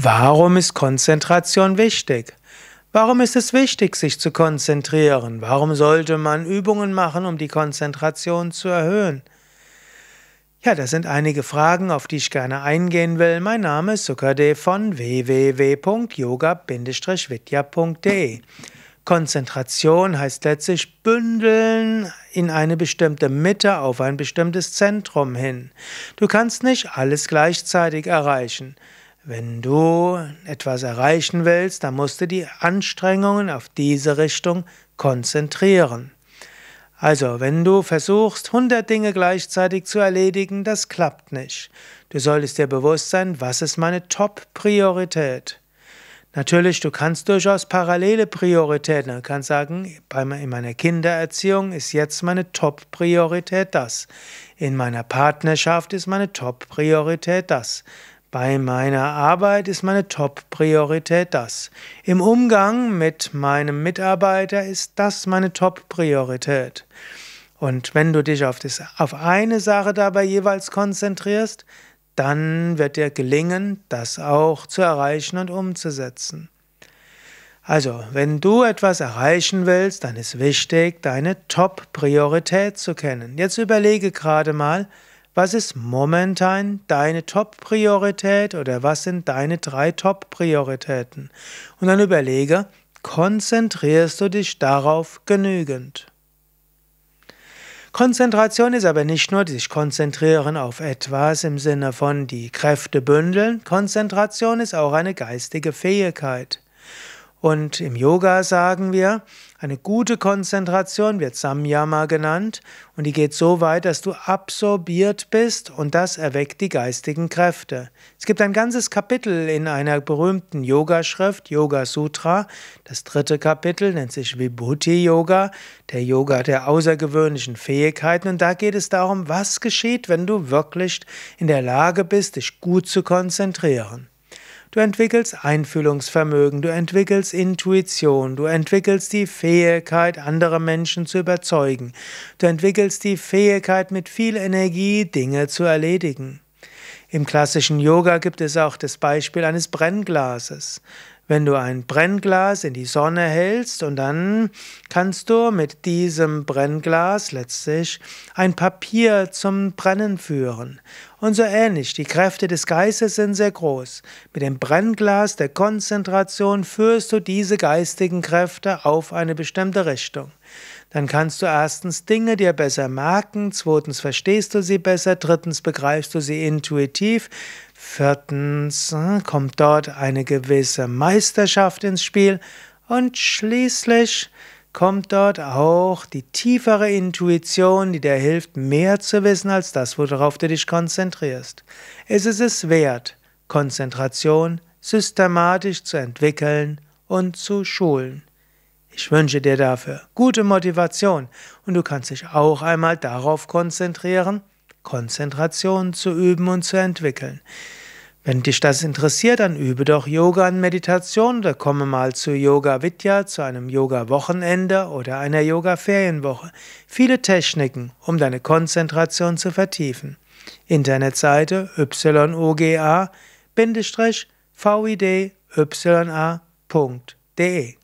Warum ist Konzentration wichtig? Warum ist es wichtig, sich zu konzentrieren? Warum sollte man Übungen machen, um die Konzentration zu erhöhen? Ja, das sind einige Fragen, auf die ich gerne eingehen will. Mein Name ist Sukadev von www.yoga-vidya.de. Konzentration heißt letztlich bündeln in eine bestimmte Mitte auf ein bestimmtes Zentrum hin. Du kannst nicht alles gleichzeitig erreichen. Wenn du etwas erreichen willst, dann musst du die Anstrengungen auf diese Richtung konzentrieren. Also, wenn du versuchst, 100 Dinge gleichzeitig zu erledigen, das klappt nicht. Du solltest dir bewusst sein, was ist meine Top-Priorität. Natürlich, du kannst durchaus parallele Prioritäten. Du kannst sagen, in meiner Kindererziehung ist jetzt meine Top-Priorität das. In meiner Partnerschaft ist meine Top-Priorität das. Bei meiner Arbeit ist meine Top-Priorität das. Im Umgang mit meinem Mitarbeiter ist das meine Top-Priorität. Und wenn du dich auf, das, auf eine Sache dabei jeweils konzentrierst, dann wird dir gelingen, das auch zu erreichen und umzusetzen. Also, wenn du etwas erreichen willst, dann ist wichtig, deine Top-Priorität zu kennen. Jetzt überlege gerade mal, was ist momentan deine Top-Priorität oder was sind deine drei Top-Prioritäten? Und dann überlege, konzentrierst du dich darauf genügend? Konzentration ist aber nicht nur sich konzentrieren auf etwas im Sinne von die Kräfte bündeln. Konzentration ist auch eine geistige Fähigkeit. Und im Yoga sagen wir, eine gute Konzentration wird Samyama genannt und die geht so weit, dass du absorbiert bist und das erweckt die geistigen Kräfte. Es gibt ein ganzes Kapitel in einer berühmten Yogaschrift, Yoga Sutra. Das dritte Kapitel nennt sich Vibhuti Yoga, der Yoga der außergewöhnlichen Fähigkeiten und da geht es darum, was geschieht, wenn du wirklich in der Lage bist, dich gut zu konzentrieren. Du entwickelst Einfühlungsvermögen, du entwickelst Intuition, du entwickelst die Fähigkeit, andere Menschen zu überzeugen, du entwickelst die Fähigkeit, mit viel Energie Dinge zu erledigen. Im klassischen Yoga gibt es auch das Beispiel eines Brennglases. Wenn du ein Brennglas in die Sonne hältst und dann kannst du mit diesem Brennglas letztlich ein Papier zum Brennen führen. Und so ähnlich, die Kräfte des Geistes sind sehr groß. Mit dem Brennglas der Konzentration führst du diese geistigen Kräfte auf eine bestimmte Richtung. Dann kannst du erstens Dinge dir besser merken, zweitens verstehst du sie besser, drittens begreifst du sie intuitiv, Viertens äh, kommt dort eine gewisse Meisterschaft ins Spiel. Und schließlich kommt dort auch die tiefere Intuition, die dir hilft, mehr zu wissen als das, worauf du dich konzentrierst. Es ist es wert, Konzentration systematisch zu entwickeln und zu schulen. Ich wünsche dir dafür gute Motivation und du kannst dich auch einmal darauf konzentrieren, Konzentration zu üben und zu entwickeln. Wenn dich das interessiert, dann übe doch Yoga und Meditation oder komme mal zu Yoga Vidya, zu einem Yoga Wochenende oder einer Yoga Ferienwoche. Viele Techniken, um deine Konzentration zu vertiefen. Internetseite yoga-vida.de